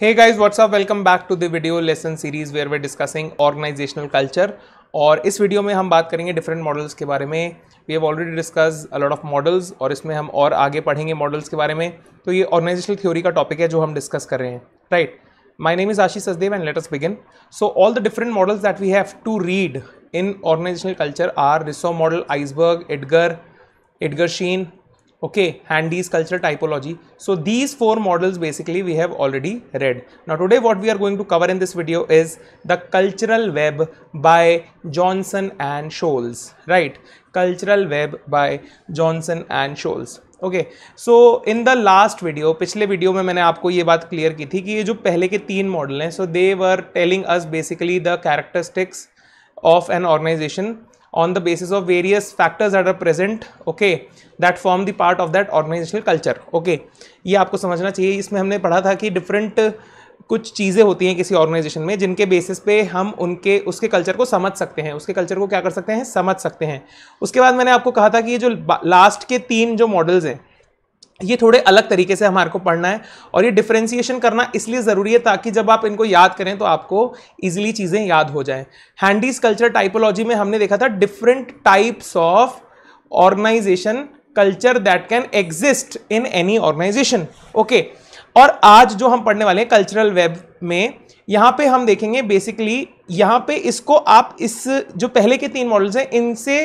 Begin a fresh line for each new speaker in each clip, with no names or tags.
Hey guys, what's up? Welcome back to the video lesson series where we're discussing organizational culture. और इस video में हम बात करेंगे डिफरेंट मॉडल्स के बारे में we have already discuss a lot of models और इसमें हम और आगे पढ़ेंगे मॉडल्स के बारे में तो ये ऑर्गेनाइजेशनल थ्योरी का टॉपिक है जो हम डिस्कस कर रहे हैं right my name is Ashish Sachdev and let us begin so all the different models that we have to read in organisational culture are risso model iceberg Edgar Edgar Schein okay handy's cultural typology so these four models basically we have already read now today what we are going to cover in this video is the cultural web by johnson and scholes right cultural web by johnson and scholes okay so in the last video पिछले video में मैंने आपको ये बात clear की थी कि ये जो पहले के तीन मॉडल हैं so they were telling us basically the characteristics of an organisation on the basis of various factors that are present okay that form the part of that organizational culture okay ये आपको समझना चाहिए इसमें हमने पढ़ा था कि different कुछ चीज़ें होती हैं किसी ऑर्गेनाइजेशन में जिनके बेसिस पे हम उनके उसके कल्चर को समझ सकते हैं उसके कल्चर को क्या कर सकते हैं समझ सकते हैं उसके बाद मैंने आपको कहा था कि ये जो लास्ट के तीन जो मॉडल्स हैं ये थोड़े अलग तरीके से हमारे को पढ़ना है और ये डिफ्रेंसिएशन करना इसलिए ज़रूरी है ताकि जब आप इनको याद करें तो आपको ईजिली चीज़ें याद हो जाएं हैंडीज कल्चर टाइपोलॉजी में हमने देखा था different types of organisation culture that can exist in any organisation okay और आज जो हम पढ़ने वाले हैं कल्चरल वेब में यहाँ पे हम देखेंगे बेसिकली यहाँ पे इसको आप इस जो पहले के तीन मॉडल्स हैं इनसे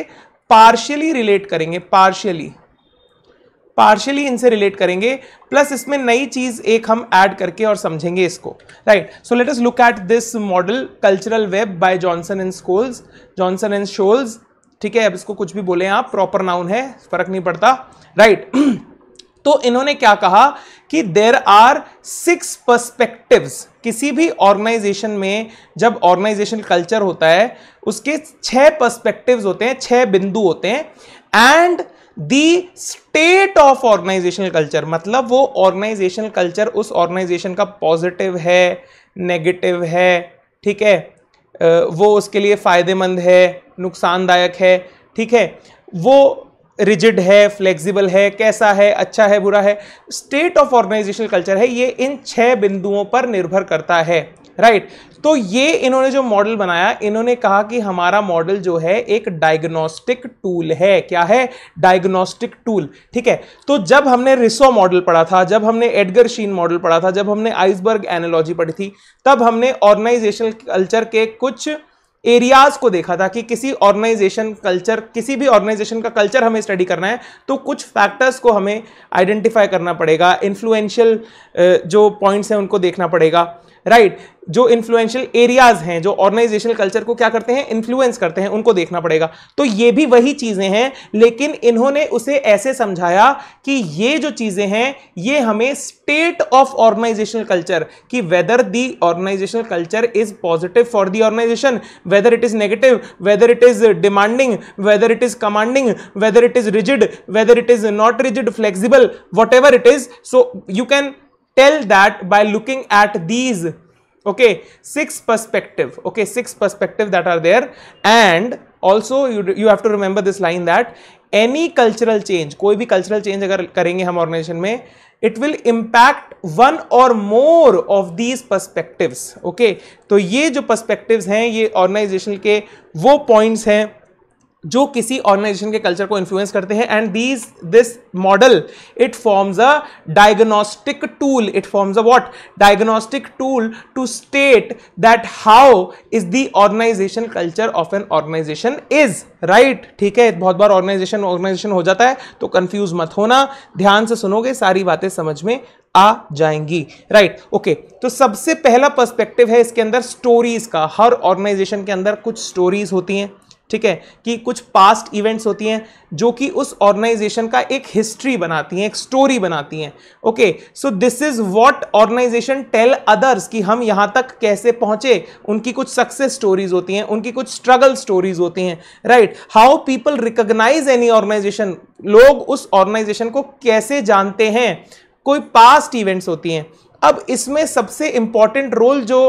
पार्शियली रिलेट करेंगे पार्शियली पार्शियली इनसे रिलेट करेंगे प्लस इसमें नई चीज एक हम ऐड करके और समझेंगे इसको right so let us look at this model cultural web by Johnson and Scholes Johnson and Scholes ठीक है अब इसको कुछ भी बोले आप प्रॉपर नाउन है फर्क नहीं पड़ता राइट तो इन्होंने क्या कहा कि देर आर सिक्स पर्सपेक्टिव्स किसी भी ऑर्गेनाइजेशन में जब ऑर्गेनाइजेशन कल्चर होता है उसके छह पर्सपेक्टिव्स होते हैं छह बिंदु होते हैं and the state of organisational culture मतलब वो ऑर्गेनाइजेशनल कल्चर उस ऑर्गेनाइजेशन का पॉजिटिव है नेगेटिव है ठीक है वो उसके लिए फ़ायदेमंद है नुकसानदायक है ठीक है वो रिजिड है फ्लेक्सिबल है कैसा है अच्छा है बुरा है स्टेट ऑफ ऑर्गेनाइजेशनल कल्चर है ये इन छह बिंदुओं पर निर्भर करता है राइट right? तो ये इन्होंने जो मॉडल बनाया इन्होंने कहा कि हमारा मॉडल जो है एक डायग्नोस्टिक टूल है क्या है डायग्नोस्टिक टूल ठीक है तो जब हमने रिसो मॉडल पढ़ा था जब हमने एडगर शीन मॉडल पढ़ा था जब हमने आइसबर्ग एनोलॉजी पढ़ी थी तब हमने ऑर्गेनाइजेशनल कल्चर के कुछ एरियाज को देखा था कि किसी ऑर्गेनाइजेशन कल्चर किसी भी ऑर्गेनाइजेशन का कल्चर हमें स्टडी करना है तो कुछ फैक्टर्स को हमें आइडेंटिफाई करना पड़ेगा इन्फ्लुएंशियल जो पॉइंट्स हैं उनको देखना पड़ेगा राइट जो इन्फ्लुएंशियल एरियाज हैं जो ऑर्गेनाइजेशनल कल्चर को क्या करते हैं इन्फ्लुएंस करते हैं उनको देखना पड़ेगा तो ये भी वही चीज़ें हैं लेकिन इन्होंने उसे ऐसे समझाया कि ये जो चीज़ें हैं ये हमें स्टेट ऑफ ऑर्गेनाइजेशनल कल्चर कि whether the organisational culture is positive for the organisation whether it is negative whether it is demanding whether it is commanding whether it is rigid whether it is not rigid flexible what it is so you can tell that by looking at these okay six perspective okay six perspective that are there and also you, you have to remember this line that any cultural change koi bhi cultural change agar karenge hum organization mein it will impact one or more of these perspectives okay to ye jo perspectives hain ye organizational ke wo points hain जो किसी organisation के culture को influence करते हैं and these this model it forms a diagnostic tool it forms a what diagnostic tool to state that how is the organisation culture of an organisation is right ठीक है बहुत बार organisation organisation हो जाता है तो confuse मत होना ध्यान से सुनोगे सारी बातें समझ में आ जाएंगी राइट right, ओके okay. तो सबसे पहला पर्सपेक्टिव है इसके अंदर स्टोरीज का हर ऑर्गेनाइजेशन के अंदर कुछ स्टोरीज होती हैं ठीक है कि कुछ पास्ट इवेंट्स होती हैं जो कि उस ऑर्गेनाइजेशन का एक हिस्ट्री बनाती हैं एक स्टोरी बनाती हैं okay so this is what organisation tell others कि हम यहां तक कैसे पहुंचे उनकी कुछ सक्सेस स्टोरीज होती हैं उनकी कुछ स्ट्रगल स्टोरीज होती हैं right how people recognise any organisation लोग उस ऑर्गेनाइजेशन को कैसे जानते हैं कोई पास्ट इवेंट्स होती हैं अब इसमें सबसे इंपॉर्टेंट रोल जो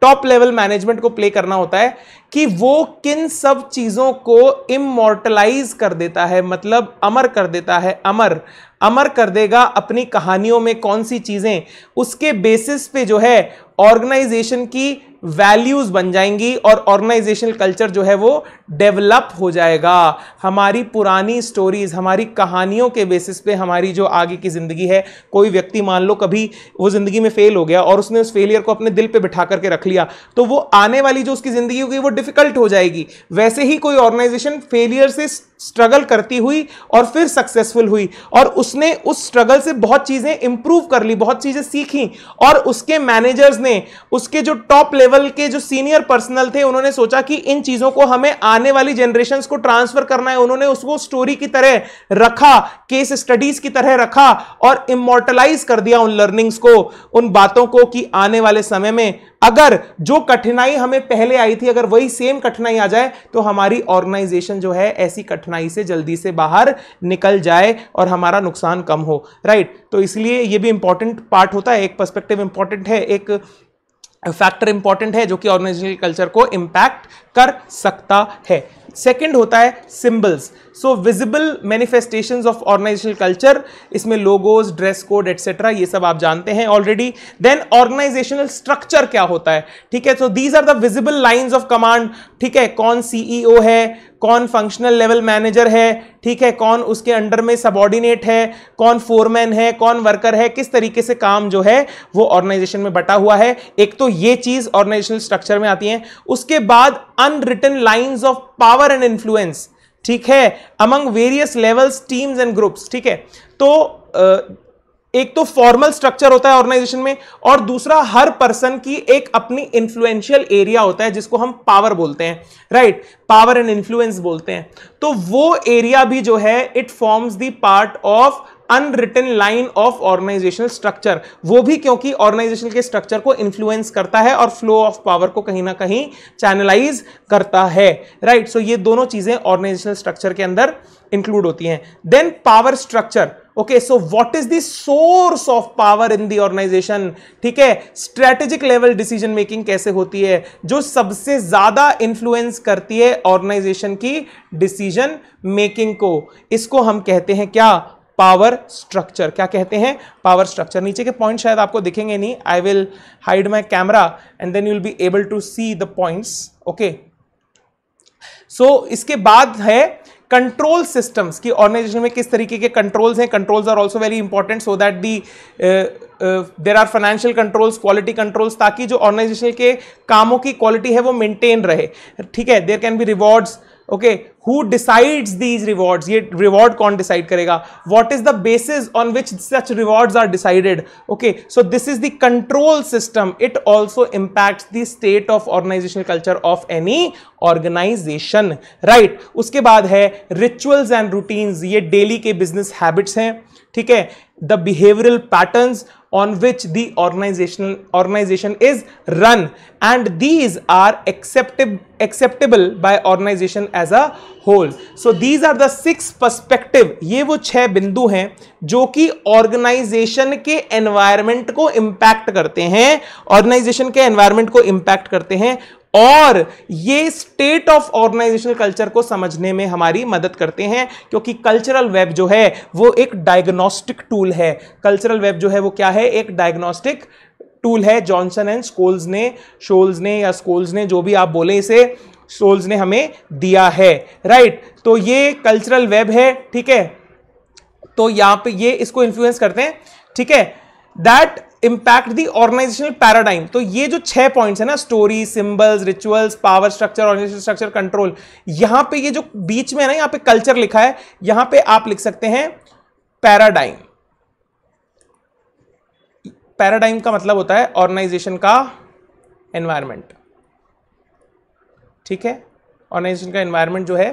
टॉप लेवल मैनेजमेंट को प्ले करना होता है कि वो किन सब चीज़ों को इमोर्टलाइज कर देता है मतलब अमर कर देता है अमर अमर कर देगा अपनी कहानियों में कौन सी चीज़ें उसके बेसिस पे जो है ऑर्गेनाइजेशन की वैल्यूज बन जाएंगी और ऑर्गेनाइजेशनल कल्चर जो है वो डेवलप हो जाएगा हमारी पुरानी स्टोरीज हमारी कहानियों के बेसिस पे हमारी जो आगे की ज़िंदगी है कोई व्यक्ति मान लो कभी वो ज़िंदगी में फेल हो गया और उसने उस फेलियर को अपने दिल पर बिठा करके रख लिया तो वो आने वाली जो उसकी ज़िंदगी होगी वो डिफ़िकल्ट हो जाएगी वैसे ही कोई ऑर्गेनाइजेशन फेलियर से स्ट्रगल करती हुई और फिर सक्सेसफुल हुई और उसने उस स्ट्रगल से बहुत चीज़ें इंप्रूव कर ली बहुत चीज़ें सीखी और उसके मैनेजर्स ने उसके जो टॉप लेवल के जो सीनियर पर्सनल थे उन्होंने सोचा कि इन चीज़ों को हमें आने वाली जनरेशन को ट्रांसफर करना है उन्होंने उसको स्टोरी की तरह रखा केस स्टडीज की तरह रखा और इमोटलाइज कर दिया उन लर्निंग्स को उन बातों को कि आने वाले समय में अगर जो कठिनाई हमें पहले आई थी अगर वही सेम कठिनाई आ जाए तो हमारी ऑर्गेनाइजेशन जो है ऐसी कठिनाई से जल्दी से बाहर निकल जाए और हमारा नुकसान कम हो राइट तो इसलिए ये भी इंपॉर्टेंट पार्ट होता है एक पर्सपेक्टिव इंपॉर्टेंट है एक फैक्टर इंपॉर्टेंट है जो कि ऑर्गेनाइजेशन कल्चर को इम्पैक्ट कर सकता है सेकेंड होता है symbols so visible manifestation of organisational culture इसमें लोगोज ड्रेस कोड एट्सेट्रा ये सब आप जानते हैं ऑलरेडी देन ऑर्गेनाइजेशनल स्ट्रक्चर क्या होता है ठीक है so these are the visible lines of command ठीक है कौन सीईओ e है कौन फंक्शनल लेवल मैनेजर है ठीक है कौन उसके अंडर में सबॉर्डिनेट है कौन फोरमैन है कौन वर्कर है किस तरीके से काम जो है वो ऑर्गेनाइजेशन में बटा हुआ है एक तो ये चीज ऑर्गेनाइजेशनल स्ट्रक्चर में आती है उसके बाद unwritten lines of power and influence ठीक है among various levels teams and groups ठीक है तो एक तो फॉर्मल स्ट्रक्चर होता है ऑर्गेनाइजेशन में और दूसरा हर पर्सन की एक अपनी इंफ्लुएंशियल एरिया होता है जिसको हम पावर बोलते हैं राइट पावर एंड इन्फ्लुएंस बोलते हैं तो वो एरिया भी जो है it forms the part of unwritten line of organisational structure वो भी क्योंकि ऑर्गेनाइजेशन के स्ट्रक्चर को इन्फ्लुएंस करता है और फ्लो ऑफ पावर को कहीं ना कहीं चैनलाइज करता है राइट right? सो so ये दोनों चीजें ऑर्गेनाइजेशनल स्ट्रक्चर के अंदर इंक्लूड होती हैं then power structure okay so what is the source of power in the organisation ठीक है स्ट्रेटेजिक लेवल डिसीजन मेकिंग कैसे होती है जो सबसे ज्यादा इन्फ्लुएंस करती है ऑर्गेनाइजेशन की डिसीजन मेकिंग को इसको हम कहते हैं क्या पावर स्ट्रक्चर क्या कहते हैं पावर स्ट्रक्चर नीचे के पॉइंट शायद आपको दिखेंगे नहीं I will hide my camera and then you'll be able to see the point okay so इसके बाद है कंट्रोल सिस्टम्स की ऑर्गेनाइजेशन में किस तरीके के कंट्रोल्स हैं controls are also very important so that the there are financial controls quality controls ताकि जो ऑर्गेनाइजेशन के कामों की क्वालिटी है वो मेंटेन रहे ठीक है there can be rewards okay who decides these rewards ये रिवॉर्ड कौन डिसाइड करेगा what is the basis on which such rewards are decided okay so this is the control system it also impact the state of organisation culture of any organisation right उसके बाद है rituals and routines ये daily के business habits हैं ठीक है the behavioural patterns on which the organizational organization is run and these are acceptable acceptable by organization as a whole so these are the six perspective ye wo छह bindu हैं jo ki organization ke environment ko impact karte हैं organization ke environment ko impact karte हैं और ये state of organisational culture को समझने में हमारी मदद करते हैं क्योंकि कल्चरल वेब जो है वो एक डायग्नोस्टिक टूल है कल्चरल वेब जो है वो क्या है एक डायग्नोस्टिक टूल है जॉनसन एंड स्कोल्स ने शोल्स ने या स्कोल्स ने जो भी आप बोले इसे सोल्स ने हमें दिया है राइट तो ये कल्चरल वेब है ठीक है तो यहाँ पे ये इसको इन्फ्लुएंस करते हैं ठीक है that impact the organisational paradigm तो ये जो छह पॉइंट्स है ना story symbols rituals power structure organisation structure control यहां पे ये जो बीच में है ना यहां पे कल्चर लिखा है यहां पे आप लिख सकते हैं पैराडाइम पैराडाइम का मतलब होता है ऑर्गेनाइजेशन का एनवायरमेंट ठीक है ऑर्गेनाइजेशन का एनवायरमेंट जो है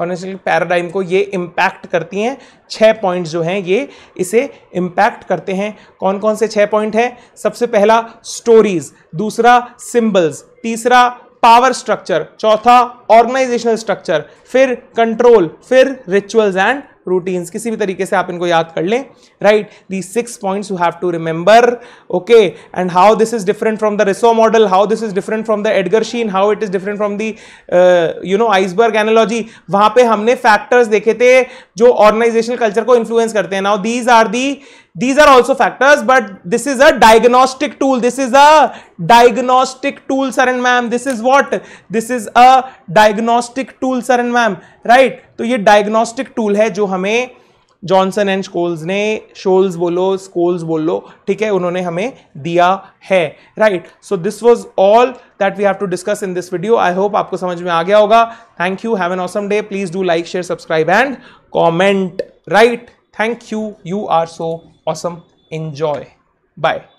ऑनेस्टली पैराडाइम को ये इम्पैक्ट करती हैं छः पॉइंट जो हैं ये इसे इम्पैक्ट करते हैं कौन कौन से छः पॉइंट हैं सबसे पहला स्टोरीज दूसरा सिम्बल्स तीसरा पावर स्ट्रक्चर चौथा ऑर्गेनाइजेशनल स्ट्रक्चर फिर कंट्रोल फिर रिचुअल्स एंड रूटीन्स किसी भी तरीके से आप इनको याद कर लें right the six points you have to remember okay and how this is different from the risso model how this is different from the Edgar Schein how it is different from the you know iceberg analogy वहां पे हमने factors देखे थे जो organisational culture को influence करते हैं now these are the these are also factors but this is a diagnostic tool this is a diagnostic tool sir and ma'am this is what this is a diagnostic tool sir and ma'am right तो ये diagnostic tool है जो हमें Johnson and Scholes ने Scholes बोलो Scholes बोलो ठीक है उन्होंने हमें दिया है right so this was all that we have to discuss in this video I hope आपको समझ में आ गया होगा thank you have an awesome day please do like share subscribe and comment right thank you you are so awesome enjoy bye